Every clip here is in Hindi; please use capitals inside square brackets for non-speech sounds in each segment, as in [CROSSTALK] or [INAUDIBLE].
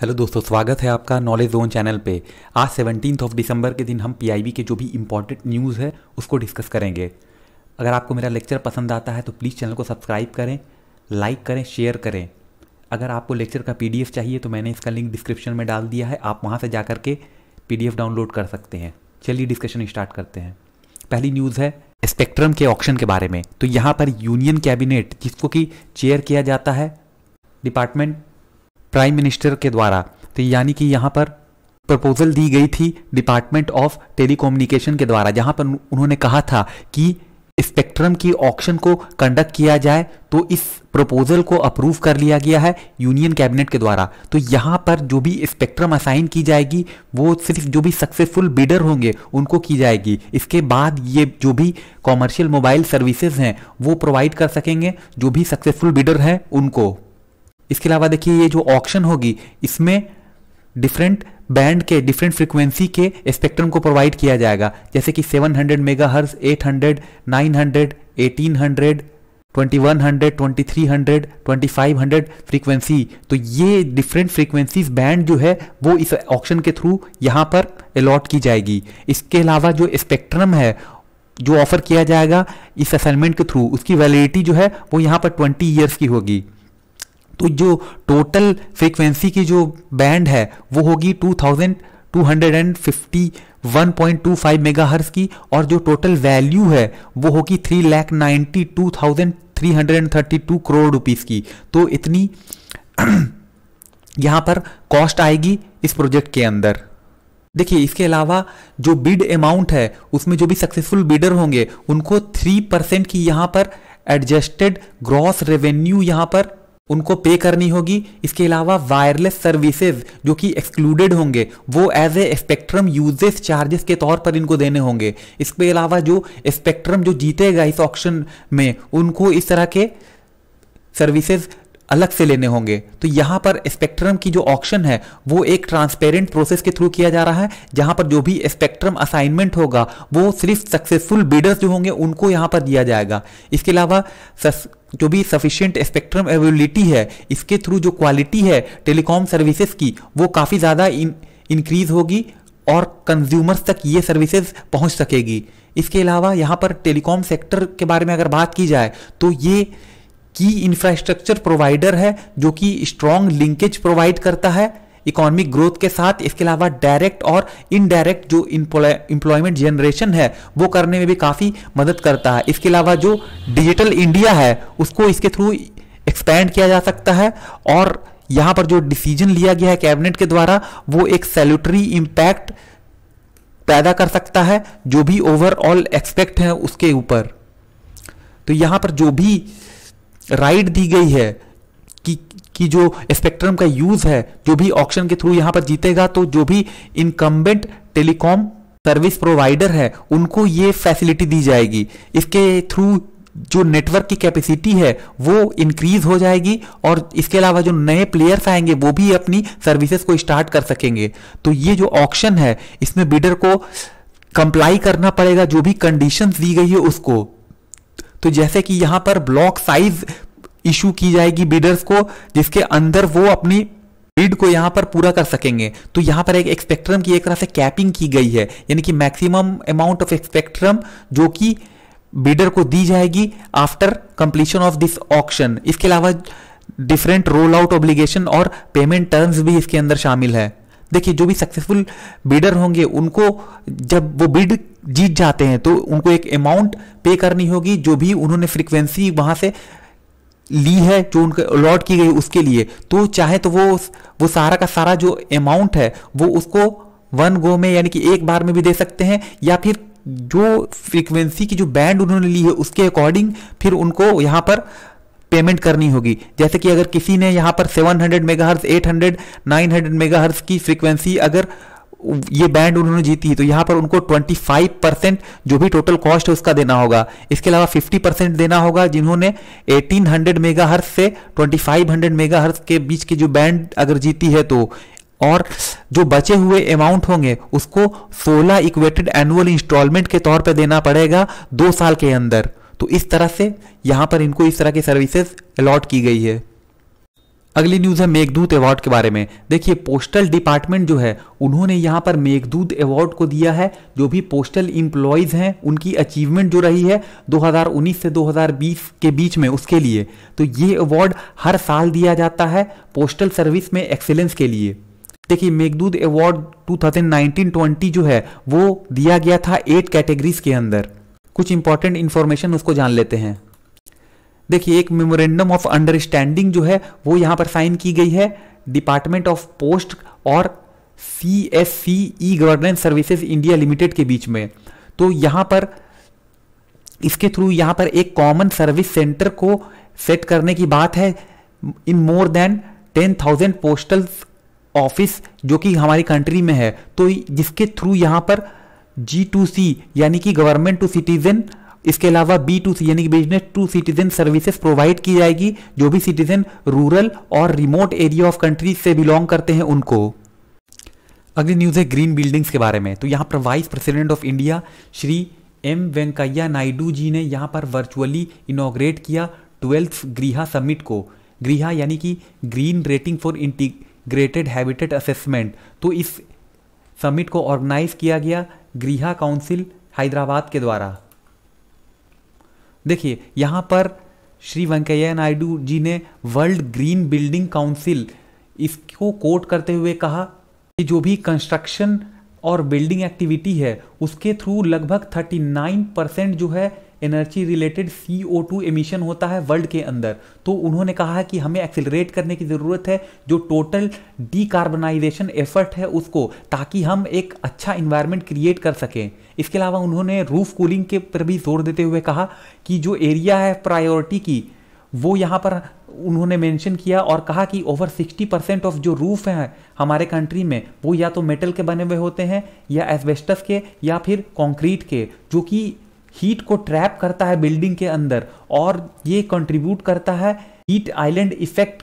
हेलो दोस्तों स्वागत है आपका नॉलेज जोन चैनल पे आज सेवनटीन ऑफ दिसंबर के दिन हम पीआईबी के जो भी इम्पोर्टेंट न्यूज़ है उसको डिस्कस करेंगे अगर आपको मेरा लेक्चर पसंद आता है तो प्लीज़ चैनल को सब्सक्राइब करें लाइक करें शेयर करें अगर आपको लेक्चर का पी चाहिए तो मैंने इसका लिंक डिस्क्रिप्शन में डाल दिया है आप वहाँ से जा के पी डाउनलोड कर सकते हैं चलिए डिस्कशन स्टार्ट करते हैं पहली न्यूज़ है स्पेक्ट्रम के ऑप्शन के बारे में तो यहाँ पर यूनियन कैबिनेट जिसको कि चेयर किया जाता है डिपार्टमेंट प्राइम मिनिस्टर के द्वारा तो यानी कि यहाँ पर प्रपोजल दी गई थी डिपार्टमेंट ऑफ टेलीकम्युनिकेशन के द्वारा जहाँ पर उन्होंने कहा था कि स्पेक्ट्रम की ऑक्शन को कंडक्ट किया जाए तो इस प्रपोजल को अप्रूव कर लिया गया है यूनियन कैबिनेट के द्वारा तो यहाँ पर जो भी स्पेक्ट्रम असाइन की जाएगी वो सिर्फ जो भी सक्सेसफुल बिडर होंगे उनको की जाएगी इसके बाद ये जो भी कॉमर्शियल मोबाइल सर्विसेज हैं वो प्रोवाइड कर सकेंगे जो भी सक्सेसफुल बिडर हैं उनको इसके अलावा देखिए ये जो ऑक्शन होगी इसमें डिफरेंट बैंड के डिफरेंट फ्रिक्वेंसी के स्पेक्ट्रम को प्रोवाइड किया जाएगा जैसे कि 700 hundred mega hertz eight hundred nine hundred eighteen hundred twenty one hundred twenty three hundred twenty five hundred frequency तो ये डिफरेंट फ्रीक्वेंसीज बैंड जो है वो इस ऑप्शन के थ्रू यहाँ पर अलॉट की जाएगी इसके अलावा जो स्पेक्ट्रम है जो ऑफर किया जाएगा इस असाइनमेंट के थ्रू उसकी वैलिडिटी जो है वो यहाँ पर ट्वेंटी ईयर्स की होगी तो जो टोटल फ्रीक्वेंसी की जो बैंड है वो होगी 2251.25 मेगाहर्ट्ज की और जो टोटल वैल्यू है वो होगी three lakh ninety two thousand three hundred and thirty two crore rupees की तो इतनी [CLEARS THROAT] यहाँ पर कॉस्ट आएगी इस प्रोजेक्ट के अंदर देखिए इसके अलावा जो बिड अमाउंट है उसमें जो भी सक्सेसफुल बिडर होंगे उनको थ्री परसेंट की यहाँ पर एडजस्टेड ग्रॉस रेवेन्यू यहाँ पर उनको पे करनी होगी इसके अलावा वायरलेस सर्विसेज जो कि एक्सक्लूडेड होंगे वो as a spectrum uses charges के तौर पर इनको देने होंगे इसके अलावा जो स्पेक्ट्रम जो जीतेगा इस ऑप्शन में उनको इस तरह के सर्विसेज अलग से लेने होंगे तो यहाँ पर स्पेक्ट्रम की जो ऑक्शन है वो एक ट्रांसपेरेंट प्रोसेस के थ्रू किया जा रहा है जहाँ पर जो भी स्पेक्ट्रम असाइनमेंट होगा वो सिर्फ सक्सेसफुल बीडर्स जो होंगे उनको यहाँ पर दिया जाएगा इसके अलावा जो भी सफिशियंट स्पेक्ट्रम एवेबिलिटी है इसके थ्रू जो क्वालिटी है टेलीकॉम सर्विसेज की वो काफ़ी ज़्यादा इंक्रीज होगी और कंज्यूमर्स तक ये सर्विसेज पहुंच सकेगी इसके अलावा यहाँ पर टेलीकॉम सेक्टर के बारे में अगर बात की जाए तो ये की इंफ्रास्ट्रक्चर प्रोवाइडर है जो कि स्ट्रॉन्ग लिंकेज प्रोवाइड करता है इकोनॉमिक ग्रोथ के साथ इसके अलावा डायरेक्ट और इनडायरेक्ट जो इम्प्लॉयमेंट जनरेशन है वो करने में भी काफ़ी मदद करता है इसके अलावा जो डिजिटल इंडिया है उसको इसके थ्रू एक्सपैंड किया जा सकता है और यहाँ पर जो डिसीजन लिया गया है कैबिनेट के द्वारा वो एक सैल्यूटरी इम्पैक्ट पैदा कर सकता है जो भी ओवरऑल एक्सपेक्ट है उसके ऊपर तो यहाँ पर जो भी राइट दी गई है कि कि जो स्पेक्ट्रम का यूज है जो भी ऑप्शन के थ्रू यहां पर जीतेगा तो जो भी इनकम्बेंट टेलीकॉम सर्विस प्रोवाइडर है उनको ये फैसिलिटी दी जाएगी इसके थ्रू जो नेटवर्क की कैपेसिटी है वो इंक्रीज हो जाएगी और इसके अलावा जो नए प्लेयर्स आएंगे वो भी अपनी सर्विसेज को स्टार्ट कर सकेंगे तो ये जो ऑप्शन है इसमें बिडर को कंप्लाई करना पड़ेगा जो भी कंडीशंस दी गई है उसको तो जैसे कि यहां पर ब्लॉक साइज इशू की जाएगी बिडर्स को जिसके अंदर वो अपनी बिड को यहां पर पूरा कर सकेंगे तो यहां पर एक स्पेक्ट्रम की एक तरह से कैपिंग की गई है यानी कि मैक्सिमम अमाउंट ऑफ स्पेक्ट्रम जो कि बिडर को दी जाएगी after completion of this auction इसके अलावा डिफरेंट रोल आउट ऑब्लिगेशन और पेमेंट टर्म्स भी इसके अंदर शामिल है देखिए जो भी सक्सेसफुल बिडर होंगे उनको जब वो बिड जीत जाते हैं तो उनको एक अमाउंट पे करनी होगी जो भी उन्होंने फ्रिक्वेंसी वहाँ से ली है जो उनके अलॉट की गई उसके लिए तो चाहे तो वो वो सारा का सारा जो अमाउंट है वो उसको वन गो में यानी कि एक बार में भी दे सकते हैं या फिर जो फ्रीक्वेंसी की जो बैंड उन्होंने ली है उसके अकॉर्डिंग फिर उनको यहाँ पर पेमेंट करनी होगी जैसे कि अगर किसी ने यहाँ पर 700 मेगाहर्ट्ज 800 900 मेगाहर्ट्ज की फ्रीक्वेंसी अगर ये बैंड उन्होंने जीती तो यहां पर उनको 25 परसेंट जो भी टोटल कॉस्ट है उसका देना होगा इसके अलावा 50 परसेंट देना होगा जिन्होंने 1800 हंड्रेड मेगा हर्स से 2500 हंड्रेड मेगा हर्स के बीच की जो बैंड अगर जीती है तो और जो बचे हुए अमाउंट होंगे उसको 16 इक्वेटेड एनुअल इंस्टॉलमेंट के तौर पर देना पड़ेगा दो साल के अंदर तो इस तरह से यहां पर इनको इस तरह की सर्विसेज अलॉट की गई है अगली न्यूज है मेघदूत अवार्ड के बारे में देखिए पोस्टल डिपार्टमेंट जो है उन्होंने यहाँ पर मेघदूत अवार्ड को दिया है जो भी पोस्टल इम्प्लॉयज हैं उनकी अचीवमेंट जो रही है 2019 से 2020 के बीच में उसके लिए तो ये अवार्ड हर साल दिया जाता है पोस्टल सर्विस में एक्सेलेंस के लिए देखिए मेघदूत अवार्ड 2019-20 जो है वो दिया गया था एट कैटेगरीज के अंदर कुछ इंपॉर्टेंट इन्फॉर्मेशन उसको जान लेते हैं देखिए एक मेमोरेंडम ऑफ अंडरस्टैंडिंग जो है वो यहां पर साइन की गई है डिपार्टमेंट ऑफ पोस्ट और C S C e governance services India limited के बीच में तो यहां पर इसके थ्रू यहां पर एक कॉमन सर्विस सेंटर को सेट करने की बात है in more than ten thousand postal office जो कि हमारी कंट्री में है तो जिसके थ्रू यहां पर जी टू सी यानी कि गवर्नमेंट टू सिटीजन इसके अलावा बी टू सी यानी कि business to citizen services provide की जाएगी जो भी सिटीजन रूरल और रिमोट एरिया ऑफ कंट्रीज से बिलोंग करते हैं उनको अगली न्यूज़ है ग्रीन बिल्डिंग्स के बारे में तो यहाँ पर vice president of India Shri M Venkaiah Naidu ji ने यहाँ पर वर्चुअली इनाग्रेट किया ट्वेल्थ गृहा समिट को गृहा यानी कि green rating for integrated habitat assessment तो इस समिट को ऑर्गेनाइज किया गया गृहा काउंसिल हैदराबाद के द्वारा देखिए यहाँ पर श्री वेंकैया नायडू जी ने वर्ल्ड ग्रीन बिल्डिंग काउंसिल इसको कोट करते हुए कहा कि जो भी कंस्ट्रक्शन और बिल्डिंग एक्टिविटी है उसके थ्रू लगभग 39 परसेंट जो है energy related C O two emission होता है वर्ल्ड के अंदर तो उन्होंने कहा है कि हमें एक्सेलरेट करने की ज़रूरत है जो टोटल डीकार्बनाइजेशन एफर्ट है उसको ताकि हम एक अच्छा इन्वायरमेंट क्रिएट कर सकें इसके अलावा उन्होंने रूफ कूलिंग के पर भी जोर देते हुए कहा कि जो एरिया है प्रायोरिटी की वो यहाँ पर उन्होंने मेंशन किया और कहा कि ओवर 60 परसेंट ऑफ जो रूफ हैं हमारे कंट्री में वो या तो मेटल के बने हुए होते हैं या एस्बेस्टस के या फिर कंक्रीट के जो कि हीट को ट्रैप करता है बिल्डिंग के अंदर और ये कंट्रीब्यूट करता है हीट आइलैंड इफेक्ट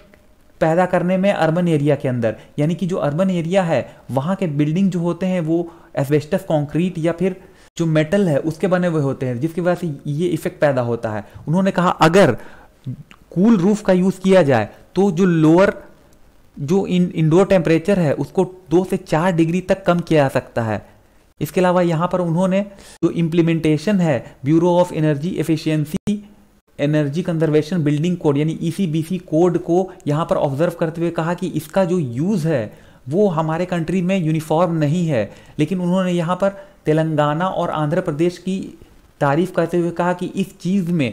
पैदा करने में अर्बन एरिया के अंदर यानी कि जो अर्बन एरिया है वहाँ के बिल्डिंग जो होते हैं वो एस्बेस्टस कंक्रीट या फिर जो मेटल है उसके बने हुए होते हैं जिसकी वजह से ये इफेक्ट पैदा होता है उन्होंने कहा अगर कूल रूफ का यूज़ किया जाए तो जो लोअर जो इन इंडोर टेम्परेचर है उसको दो से चार डिग्री तक कम किया जा सकता है इसके अलावा यहाँ पर उन्होंने जो इम्प्लीमेंटेशन है bureau of energy efficiency energy conservation building code यानी ई e कोड को यहाँ पर ऑब्जर्व करते हुए कहा कि इसका जो यूज़ है वो हमारे कंट्री में यूनिफॉर्म नहीं है लेकिन उन्होंने यहाँ पर तेलंगाना और आंध्र प्रदेश की तारीफ करते हुए कहा कि इस चीज़ में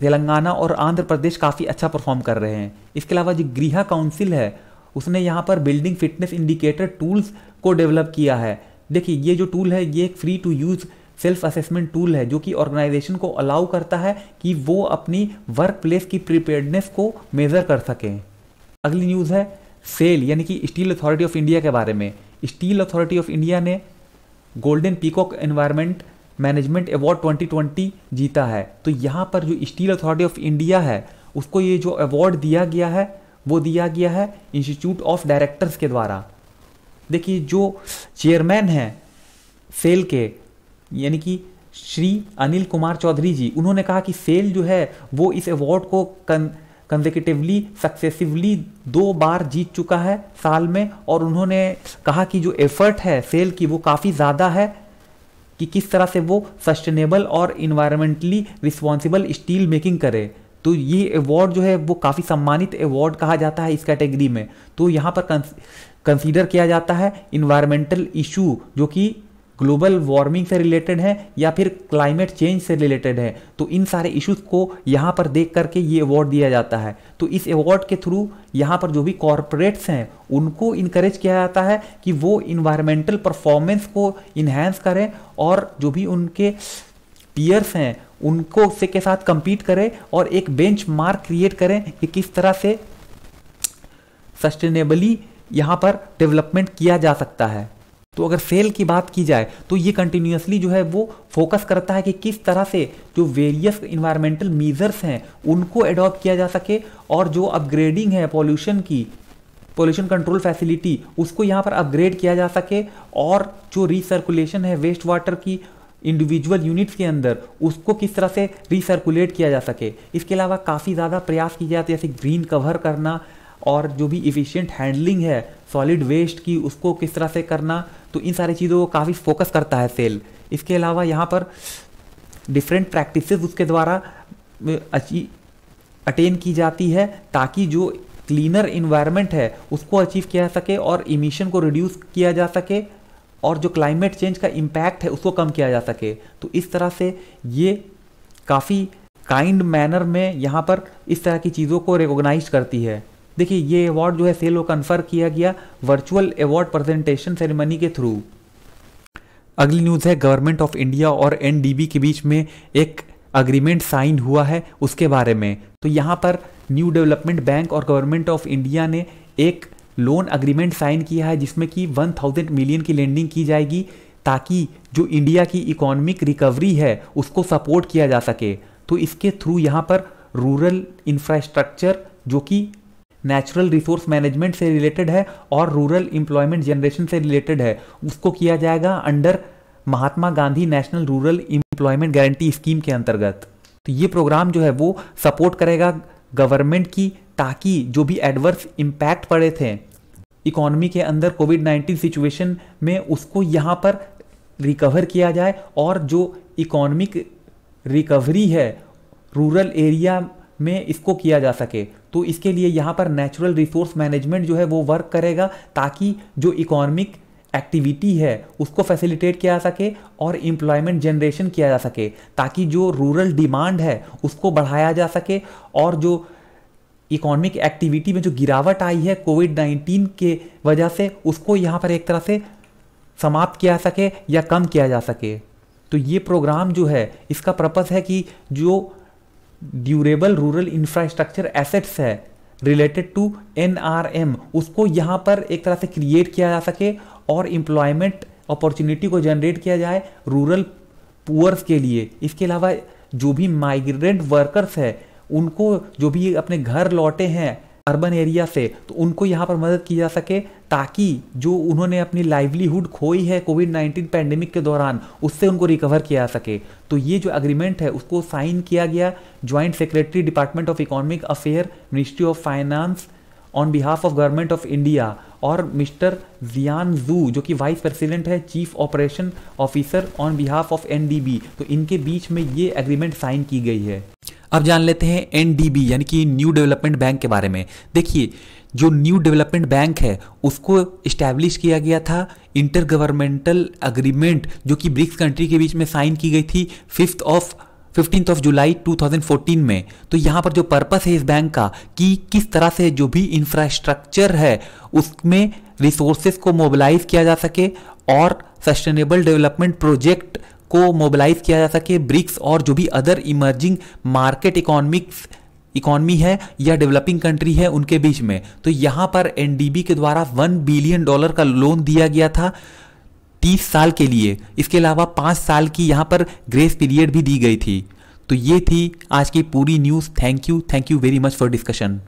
तेलंगाना और आंध्र प्रदेश काफ़ी अच्छा परफॉर्म कर रहे हैं इसके अलावा जो गृह काउंसिल है उसने यहाँ पर बिल्डिंग फिटनेस इंडिकेटर टूल्स को डेवलप किया है देखिए ये जो टूल है ये एक free to use self assessment tool है जो कि ऑर्गेनाइजेशन को अलाउ करता है कि वो अपनी वर्क प्लेस की प्रिपेयर्डनेस को मेज़र कर सकें अगली न्यूज़ है सेल यानी कि स्टील अथॉरिटी ऑफ इंडिया के बारे में स्टील अथॉरिटी ऑफ इंडिया ने golden peacock environment management award 2020 जीता है तो यहाँ पर जो स्टील अथॉरिटी ऑफ इंडिया है उसको ये जो अवार्ड दिया गया है वो दिया गया है इंस्टीट्यूट ऑफ डायरेक्टर्स के द्वारा देखिए जो चेयरमैन हैं सेल के यानी कि श्री अनिल कुमार चौधरी जी उन्होंने कहा कि सेल जो है वो इस अवार्ड को कन कंजिकटिवली सक्सेसिवली दो बार जीत चुका है साल में और उन्होंने कहा कि जो एफर्ट है सेल की वो काफ़ी ज़्यादा है कि किस तरह से वो सस्टेनेबल और इन्वायरमेंटली रिस्पॉन्सिबल स्टील मेकिंग करे तो ये अवार्ड जो है वो काफ़ी सम्मानित अवार्ड कहा जाता है इस कैटेगरी में तो यहाँ पर कंसीडर किया जाता है इन्वायरमेंटल इशू जो कि ग्लोबल वार्मिंग से रिलेटेड है या फिर क्लाइमेट चेंज से रिलेटेड है तो इन सारे इश्यूज को यहाँ पर देख करके ये अवार्ड दिया जाता है तो इस अवार्ड के थ्रू यहाँ पर जो भी कॉरपोरेट्स हैं उनको इनक्रेज किया जाता है कि वो इन्वायरमेंटल परफॉर्मेंस को इन्हेंस करें और जो भी उनके पीयर्स हैं उनको से के साथ कंपीट करें और एक बेंच मार्क क्रिएट करें कि किस तरह से सस्टेनेबली यहाँ पर डेवलपमेंट किया जा सकता है तो अगर सेल की बात की जाए तो ये कंटिन्यूसली जो है वो फोकस करता है कि किस तरह से जो वेरियस इन्वायरमेंटल मीजर्स हैं उनको एडॉप्ट किया जा सके और जो अपग्रेडिंग है पॉल्यूशन की पॉल्यूशन कंट्रोल फैसिलिटी उसको यहाँ पर अपग्रेड किया जा सके और जो रिसर्कुलेशन है वेस्ट वाटर की इंडिविजुअल यूनिट्स के अंदर उसको किस तरह से रिसर्कुलेट किया जा सके इसके अलावा काफ़ी ज़्यादा प्रयास किए जाते हैं जैसे ग्रीन कवर करना और जो भी इफ़िशियंट हैंडलिंग है सॉलिड वेस्ट की उसको किस तरह से करना तो इन सारी चीज़ों को काफ़ी फोकस करता है सेल इसके अलावा यहाँ पर डिफरेंट प्रैक्टिस उसके द्वारा अटेन की जाती है ताकि जो क्लीनर इन्वायरमेंट है उसको अचीव किया जा सके और इमिशन को रिड्यूस किया जा सके और जो क्लाइमेट चेंज का इम्पैक्ट है उसको कम किया जा सके तो इस तरह से ये काफ़ी काइंड मैनर में यहाँ पर इस तरह की चीज़ों को रिकोगनाइज करती है देखिए ये अवार्ड जो है सेलो कन्फर किया गया वर्चुअल अवार्ड प्रेजेंटेशन सेरेमनी के थ्रू अगली न्यूज़ है गवर्नमेंट ऑफ इंडिया और एन के बीच में एक अग्रीमेंट साइन हुआ है उसके बारे में तो यहाँ पर न्यू डेवलपमेंट बैंक और गवर्नमेंट ऑफ इंडिया ने एक लोन अग्रीमेंट साइन किया है जिसमें कि 1000 मिलियन की लेंडिंग की जाएगी ताकि जो इंडिया की इकोनॉमिक रिकवरी है उसको सपोर्ट किया जा सके तो इसके थ्रू यहाँ पर रूरल इंफ्रास्ट्रक्चर जो कि नेचुरल रिसोर्स मैनेजमेंट से रिलेटेड है और रूरल एम्प्लॉयमेंट जनरेशन से रिलेटेड है उसको किया जाएगा under Mahatma Gandhi national rural employment guarantee scheme के अंतर्गत तो ये प्रोग्राम जो है वो सपोर्ट करेगा गवर्नमेंट की ताकि जो भी एडवर्स इम्पैक्ट पड़े थे इकोनॉमी के अंदर कोविड नाइन्टीन सिचुएशन में उसको यहाँ पर रिकवर किया जाए और जो इकोनॉमिक रिकवरी है रूरल एरिया में इसको किया जा सके तो इसके लिए यहाँ पर नेचुरल रिसोर्स मैनेजमेंट जो है वो वर्क करेगा ताकि जो इकोनॉमिक एक्टिविटी है उसको फैसिलिटेट किया जा सके और एम्प्लॉयमेंट जनरेशन किया जा सके ताकि जो रूरल डिमांड है उसको बढ़ाया जा सके और जो इकोनॉमिक एक्टिविटी में जो गिरावट आई है कोविड 19 के वजह से उसको यहाँ पर एक तरह से समाप्त किया सके या कम किया जा सके तो ये प्रोग्राम जो है इसका पर्पज़ है कि जो ड्यूरेबल रूरल इंफ्रास्ट्रक्चर एसेट्स है रिलेटेड टू एन उसको यहाँ पर एक तरह से क्रिएट किया जा सके और एम्प्लॉयमेंट अपॉर्चुनिटी को जनरेट किया जाए रूरल पुअर्स के लिए इसके अलावा जो भी माइग्रेंट वर्कर्स है उनको जो भी अपने घर लौटे हैं अर्बन एरिया से तो उनको यहाँ पर मदद की जा सके ताकि जो उन्होंने अपनी लाइवलीहुड खोई है कोविड नाइन्टीन पैंडेमिक के दौरान उससे उनको रिकवर किया जा सके तो ये जो एग्रीमेंट है उसको साइन किया गया joint secretary department of economic affair ministry of finance on behalf of government of India और मिस्टर जियान जू जो कि वाइस प्रेसिडेंट है chief operation officer on behalf of NDB तो इनके बीच में ये एग्रीमेंट साइन की गई है अब जान लेते हैं एनडीबी यानी कि न्यू डेवलपमेंट बैंक के बारे में देखिए जो न्यू डेवलपमेंट बैंक है उसको इस्टेब्लिश किया गया था इंटर गवर्नमेंटल अग्रीमेंट जो कि ब्रिक्स कंट्री के बीच में साइन की गई थी fifth of fifteen of July 2014 में तो यहाँ पर जो पर्पस है इस बैंक का कि किस तरह से जो भी इंफ्रास्ट्रक्चर है उसमें रिसोर्सेज को मोबिलाइज किया जा सके और सस्टेनेबल डेवलपमेंट प्रोजेक्ट को मोबिलाइज किया जा सके ब्रिक्स और जो भी other emerging market economics economy है या डेवलपिंग कंट्री है उनके बीच में तो यहाँ पर एनडीबी के द्वारा वन बिलियन डॉलर का लोन दिया गया था तीस साल के लिए इसके अलावा पाँच साल की यहाँ पर ग्रेस पीरियड भी दी गई थी तो ये थी आज की पूरी news thank you thank you very much for discussion